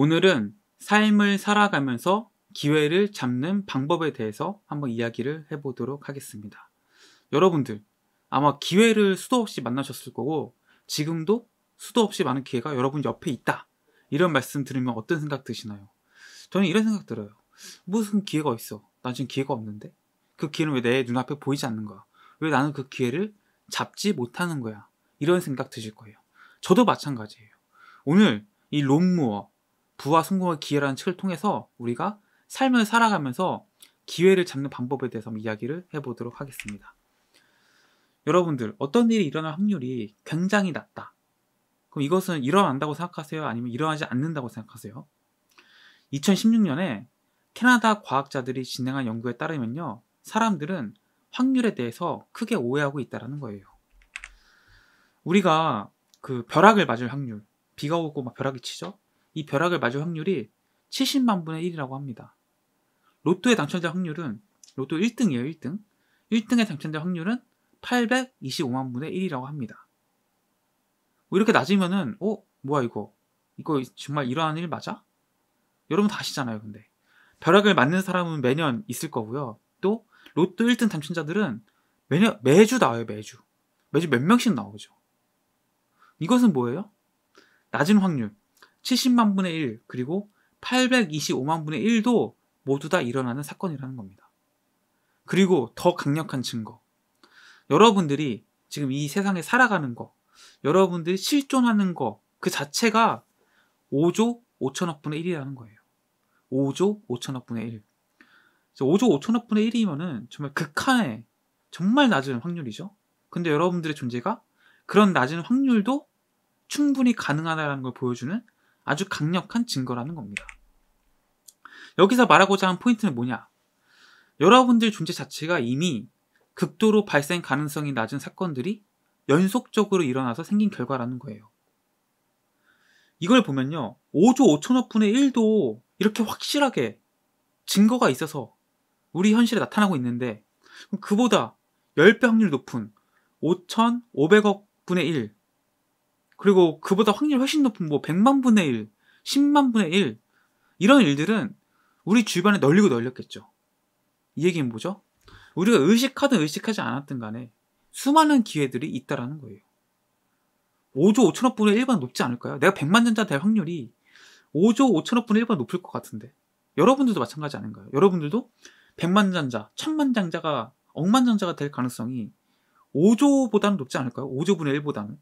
오늘은 삶을 살아가면서 기회를 잡는 방법에 대해서 한번 이야기를 해보도록 하겠습니다. 여러분들, 아마 기회를 수도 없이 만나셨을 거고, 지금도 수도 없이 많은 기회가 여러분 옆에 있다. 이런 말씀 들으면 어떤 생각 드시나요? 저는 이런 생각 들어요. 무슨 기회가 있어? 난 지금 기회가 없는데? 그 기회는 왜 내 눈앞에 보이지 않는 거야? 왜 나는 그 기회를 잡지 못하는 거야? 이런 생각 드실 거예요. 저도 마찬가지예요. 오늘 이 롬무어, 부와 성공의 기회라는 책을 통해서 우리가 삶을 살아가면서 기회를 잡는 방법에 대해서 이야기를 해보도록 하겠습니다. 여러분들 어떤 일이 일어날 확률이 굉장히 낮다. 그럼 이것은 일어난다고 생각하세요? 아니면 일어나지 않는다고 생각하세요? 2016년에 캐나다 과학자들이 진행한 연구에 따르면요. 사람들은 확률에 대해서 크게 오해하고 있다는 거예요. 우리가 그 벼락을 맞을 확률, 비가 오고 막 벼락이 치죠? 이 벼락을 맞을 확률이 70만 분의 1이라고 합니다. 로또에 당첨자 확률은 로또 1등이에요, 1등. 1등에 당첨자 확률은 825만 분의 1이라고 합니다. 뭐 이렇게 낮으면은 어 뭐야 이거 이거 정말 일어나는 일 맞아? 여러분 다 아시잖아요, 근데 벼락을 맞는 사람은 매년 있을 거고요. 또 로또 1등 당첨자들은 매년 매주 나와요, 매주 매주 몇 명씩 나오죠. 이것은 뭐예요? 낮은 확률, 70만 분의 1 그리고 825만 분의 1도 모두 다 일어나는 사건이라는 겁니다. 그리고 더 강력한 증거. 여러분들이 지금 이 세상에 살아가는 거, 여러분들이 실존하는 거, 그 자체가 5조 5천억 분의 1이라는 거예요. 5조 5천억 분의 1. 5조 5천억 분의 1이면은 정말 극한의 정말 낮은 확률이죠. 근데 여러분들의 존재가 그런 낮은 확률도 충분히 가능하다는 걸 보여주는 아주 강력한 증거라는 겁니다. 여기서 말하고자 한 포인트는 뭐냐? 여러분들 존재 자체가 이미 극도로 발생 가능성이 낮은 사건들이 연속적으로 일어나서 생긴 결과라는 거예요. 이걸 보면요. 5조 5천억 분의 1도 이렇게 확실하게 증거가 있어서 우리 현실에 나타나고 있는데 그보다 10배 확률 높은 5,500억 분의 1 그리고 그보다 확률 훨씬 높은 뭐 100만 분의 1, 10만 분의 1 이런 일들은 우리 주변에 널리고 널렸겠죠. 이 얘기는 뭐죠? 우리가 의식하든 의식하지 않았든 간에 수많은 기회들이 있다라는 거예요. 5조 5천억 분의 1보다 높지 않을까요? 내가 100만 전자 될 확률이 5조 5천억 분의 1보다 높을 것 같은데 여러분들도 마찬가지 아닌가요? 여러분들도 100만 전자, 1000만 전자가 억만 전자가 될 가능성이 5조보다는 높지 않을까요? 5조분의 1보다는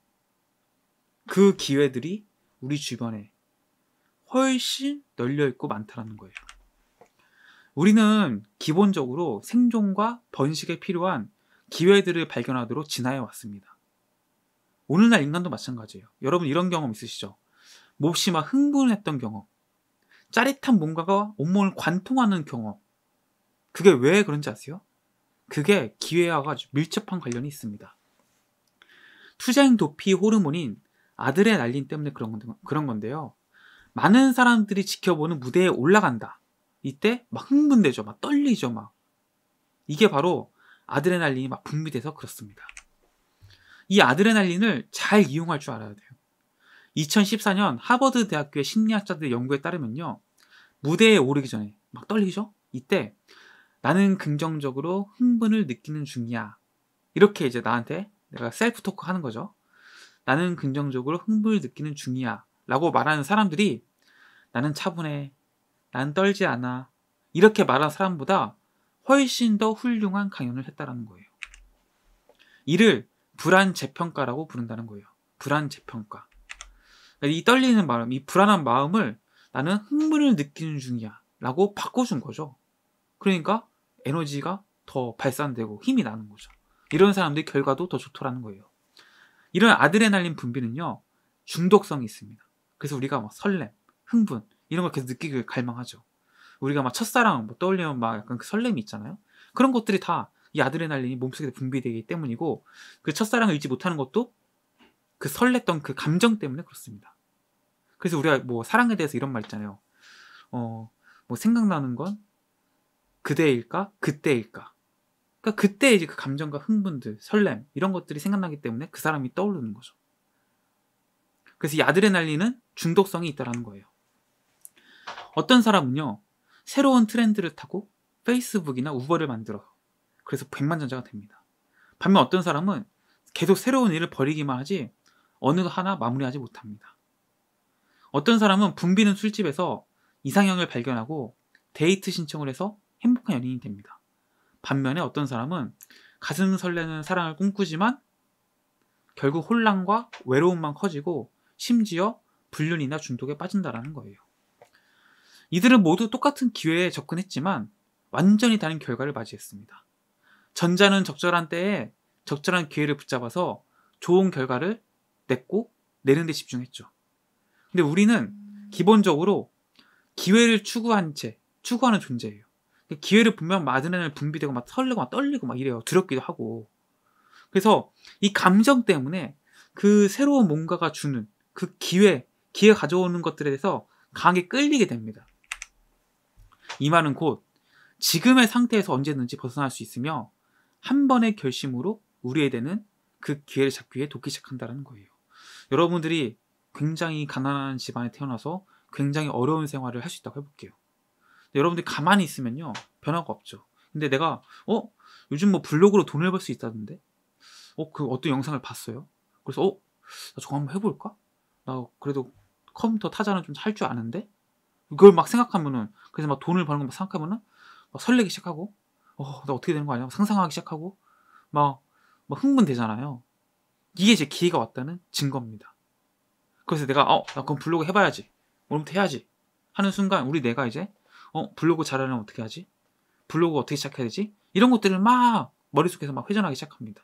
그 기회들이 우리 주변에 훨씬 널려 있고 많다는 거예요. 우리는 기본적으로 생존과 번식에 필요한 기회들을 발견하도록 진화해 왔습니다. 오늘날 인간도 마찬가지예요. 여러분 이런 경험 있으시죠? 몹시 막 흥분했던 경험, 짜릿한 뭔가가 온몸을 관통하는 경험. 그게 왜 그런지 아세요? 그게 기회와 아주 밀접한 관련이 있습니다. 투쟁 도피 호르몬인 아드레날린 때문에 그런, 건데, 그런 건데요. 많은 사람들이 지켜보는 무대에 올라간다. 이때 막 흥분되죠. 막 떨리죠. 막. 이게 바로 아드레날린이 막 분비돼서 그렇습니다. 이 아드레날린을 잘 이용할 줄 알아야 돼요. 2014년 하버드 대학교의 심리학자들의 연구에 따르면요. 무대에 오르기 전에 막 떨리죠? 이때 나는 긍정적으로 흥분을 느끼는 중이야. 이렇게 이제 나한테 내가 셀프 토크 하는 거죠. 나는 긍정적으로 흥분을 느끼는 중이야. 라고 말하는 사람들이 나는 차분해. 난 떨지 않아. 이렇게 말한 사람보다 훨씬 더 훌륭한 강연을 했다라는 거예요. 이를 불안 재평가라고 부른다는 거예요. 불안 재평가. 그러니까 이 떨리는 마음, 이 불안한 마음을 나는 흥분을 느끼는 중이야. 라고 바꿔준 거죠. 그러니까 에너지가 더 발산되고 힘이 나는 거죠. 이런 사람들의 결과도 더 좋더라는 거예요. 이런 아드레날린 분비는요 중독성이 있습니다. 그래서 우리가 막 설렘, 흥분 이런 걸 계속 느끼길 갈망하죠. 우리가 막 첫사랑 뭐 떠올리면 막 약간 그 설렘이 있잖아요. 그런 것들이 다 이 아드레날린이 몸속에 분비되기 때문이고 그 첫사랑을 잊지 못하는 것도 그 설렜던 그 감정 때문에 그렇습니다. 그래서 우리가 뭐 사랑에 대해서 이런 말 있잖아요. 어, 뭐 생각나는 건 그대일까? 그때일까? 그러니까 그때 이제 그 감정과 흥분들, 설렘 이런 것들이 생각나기 때문에 그 사람이 떠오르는 거죠. 그래서 이 아드레날린은 중독성이 있다라는 거예요. 어떤 사람은요. 새로운 트렌드를 타고 페이스북이나 우버를 만들어. 그래서 백만전자가 됩니다. 반면 어떤 사람은 계속 새로운 일을 벌이기만 하지 어느 하나 마무리하지 못합니다. 어떤 사람은 붐비는 술집에서 이상형을 발견하고 데이트 신청을 해서 행복한 연인이 됩니다. 반면에 어떤 사람은 가슴 설레는 사랑을 꿈꾸지만 결국 혼란과 외로움만 커지고 심지어 불륜이나 중독에 빠진다라는 거예요. 이들은 모두 똑같은 기회에 접근했지만 완전히 다른 결과를 맞이했습니다. 전자는 적절한 때에 적절한 기회를 붙잡아서 좋은 결과를 냈고 내는 데 집중했죠. 근데 우리는 기본적으로 기회를 추구한 채 추구하는 존재예요. 기회를 분명 맞으면 분비되고 막 설레고 막 떨리고 막 이래요. 두렵기도 하고. 그래서 이 감정 때문에 그 새로운 뭔가가 주는 그 기회, 기회 가져오는 것들에 대해서 강하게 끌리게 됩니다. 이 말은 곧 지금의 상태에서 언제든지 벗어날 수 있으며 한 번의 결심으로 우리에 대는 그 기회를 잡기 위해 돕기 시작한다는 거예요. 여러분들이 굉장히 가난한 집안에 태어나서 굉장히 어려운 생활을 할 수 있다고 해볼게요. 여러분들이 가만히 있으면요 변화가 없죠 근데 내가 어 요즘 뭐 블로그로 돈을 벌 수 있다던데 어 그 어떤 영상을 봤어요 그래서 어 나 저거 한번 해볼까 나 그래도 컴퓨터 타자는 좀 할 줄 아는데 그걸 막 생각하면은 그래서 막 돈을 버는 거막 생각하면은 막 설레기 시작하고 어 나 어떻게 되는 거 아니야 상상하기 시작하고 막, 막 흥분되잖아요 이게 제 기회가 왔다는 증거입니다 그래서 내가 어 나 그럼 블로그 해봐야지 오늘부터 해야지 하는 순간 우리 내가 이제 어, 블로그 잘하려면 어떻게 하지? 블로그 어떻게 시작해야 되지? 이런 것들을 막 머릿속에서 막 회전하기 시작합니다.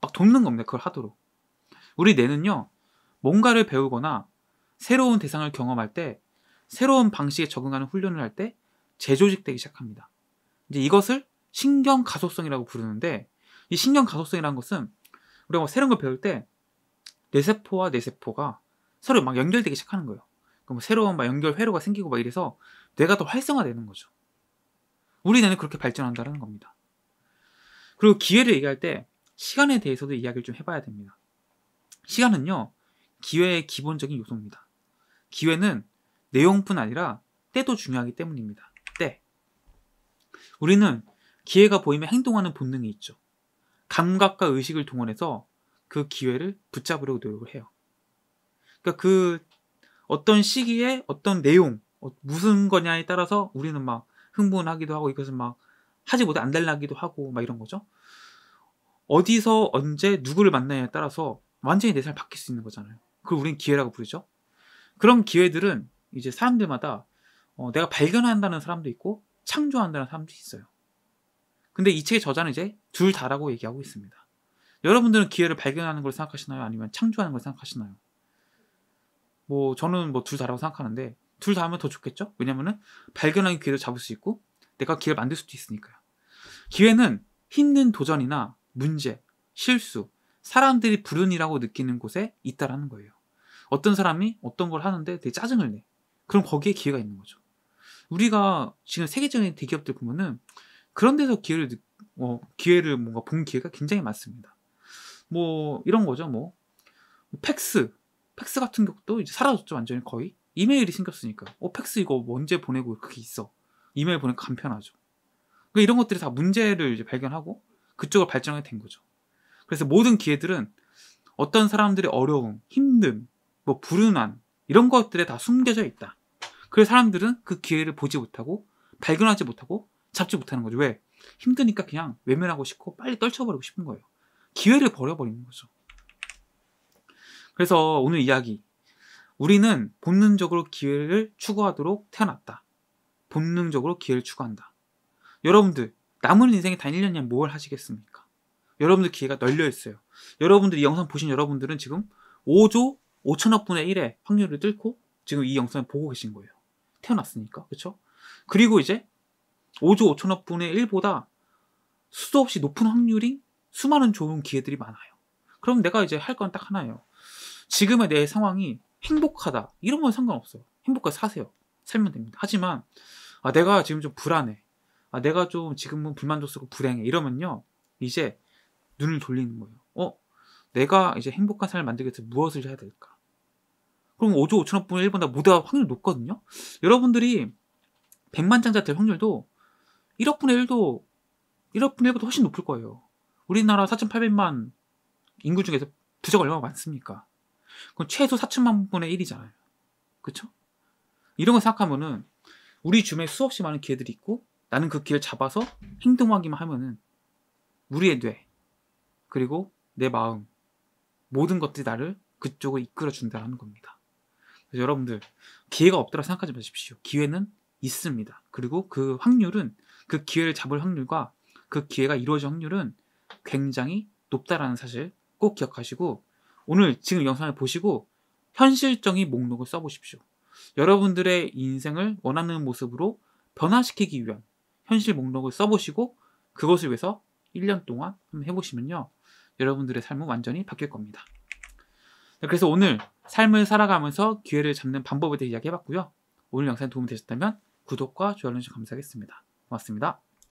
막 돕는 겁니다. 그걸 하도록. 우리 뇌는요, 뭔가를 배우거나 새로운 대상을 경험할 때, 새로운 방식에 적응하는 훈련을 할 때, 재조직되기 시작합니다. 이제 이것을 신경 가속성이라고 부르는데, 이 신경 가속성이라는 것은 우리가 뭐 새로운 걸 배울 때, 뇌세포와 뇌세포가 서로 막 연결되기 시작하는 거예요. 그럼 새로운 막 연결 회로가 생기고 막 이래서 뇌가 더 활성화되는 거죠. 우리 뇌는 그렇게 발전한다는 겁니다. 그리고 기회를 얘기할 때 시간에 대해서도 이야기를 좀 해봐야 됩니다. 시간은요, 기회의 기본적인 요소입니다. 기회는 내용뿐 아니라 때도 중요하기 때문입니다. 때. 우리는 기회가 보이면 행동하는 본능이 있죠. 감각과 의식을 동원해서 그 기회를 붙잡으려고 노력을 해요. 그러니까 그 어떤 시기에 어떤 내용, 어, 무슨 거냐에 따라서 우리는 막 흥분하기도 하고 이것은 막 하지 못해 안달나기도 하고 막 이런 거죠. 어디서 언제 누구를 만나냐에 따라서 완전히 내 삶이 바뀔 수 있는 거잖아요. 그걸 우리는 기회라고 부르죠. 그런 기회들은 이제 사람들마다 어, 내가 발견한다는 사람도 있고 창조한다는 사람도 있어요. 근데 이 책의 저자는 이제 둘 다라고 얘기하고 있습니다. 여러분들은 기회를 발견하는 걸 생각하시나요? 아니면 창조하는 걸 생각하시나요? 뭐 저는 뭐 둘 다라고 생각하는데 둘다 하면 더 좋겠죠? 왜냐면은 발견하기 기회도 잡을 수 있고 내가 기회를 만들 수도 있으니까요. 기회는 힘든 도전이나 문제, 실수, 사람들이 불운이라고 느끼는 곳에 있다라는 거예요. 어떤 사람이 어떤 걸 하는데 되게 짜증을 내. 그럼 거기에 기회가 있는 거죠. 우리가 지금 세계적인 대기업들 보면은 그런 데서 기회를 어, 기회를 뭔가 본 기회가 굉장히 많습니다. 뭐 이런 거죠. 뭐, 뭐 팩스, 팩스 같은 것도 이제 사라졌죠. 완전히 거의 이메일이 생겼으니까 오펙스 어, 이거 언제 보내고 그게 있어 이메일 보내고 간편하죠 그러니까 이런 것들이 다 문제를 이제 발견하고 그쪽을 발전하게 된 거죠 그래서 모든 기회들은 어떤 사람들의 어려움, 힘듦, 뭐 불운한 이런 것들에 다 숨겨져 있다 그래서 사람들은 그 기회를 보지 못하고 발견하지 못하고 잡지 못하는 거죠 왜? 힘드니까 그냥 외면하고 싶고 빨리 떨쳐버리고 싶은 거예요 기회를 버려버리는 거죠 그래서 오늘 이야기 우리는 본능적으로 기회를 추구하도록 태어났다. 본능적으로 기회를 추구한다. 여러분들, 남은 인생이 다 1년이면 뭘 하시겠습니까? 여러분들 기회가 널려 있어요. 여러분들 이 영상 보신 여러분들은 지금 5조 5천억 분의 1의 확률을 뚫고 지금 이 영상을 보고 계신 거예요. 태어났으니까. 그렇죠? 그리고 이제 5조 5천억 분의 1보다 수도 없이 높은 확률이 수많은 좋은 기회들이 많아요. 그럼 내가 이제 할 건 딱 하나예요. 지금의 내 상황이 행복하다 이런 건상관없어 행복하게 사세요. 살면 됩니다. 하지만 아, 내가 지금 좀 불안해. 아, 내가 좀 지금은 불만족스럽고 불행해. 이러면요. 이제 눈을 돌리는 거예요. 어? 내가 이제 행복한 삶을 만들기 위해서 무엇을 해야 될까? 그럼 5조 5천억 분의 1보다 모두 확률 높거든요? 여러분들이 100만 장자 될 확률도 1억 분의 1도 1억 분의 1보다 훨씬 높을 거예요. 우리나라 4,800만 인구 중에서 부자가 얼마나 많습니까? 그건 최소 4천만 분의 1이잖아요. 그쵸? 이런 걸 생각하면은 우리 주변에 수없이 많은 기회들이 있고 나는 그기회 잡아서 행동하기만 하면은 우리의 뇌 그리고 내 마음 모든 것들이 나를 그쪽으로 이끌어 준다는 겁니다. 그래서 여러분들 기회가 없더라 생각하지 마십시오. 기회는 있습니다. 그리고 그 확률은 그 기회를 잡을 확률과 그 기회가 이루어질 확률은 굉장히 높다라는 사실 꼭 기억하시고 오늘 지금 영상을 보시고 현실적인 목록을 써보십시오. 여러분들의 인생을 원하는 모습으로 변화시키기 위한 현실 목록을 써보시고 그것을 위해서 1년 동안 한번 해보시면요. 여러분들의 삶은 완전히 바뀔 겁니다. 네, 그래서 오늘 삶을 살아가면서 기회를 잡는 방법에 대해 이야기해봤고요. 오늘 영상이 도움이 되셨다면 구독과 좋아요 눌러주셔서 감사하겠습니다. 고맙습니다.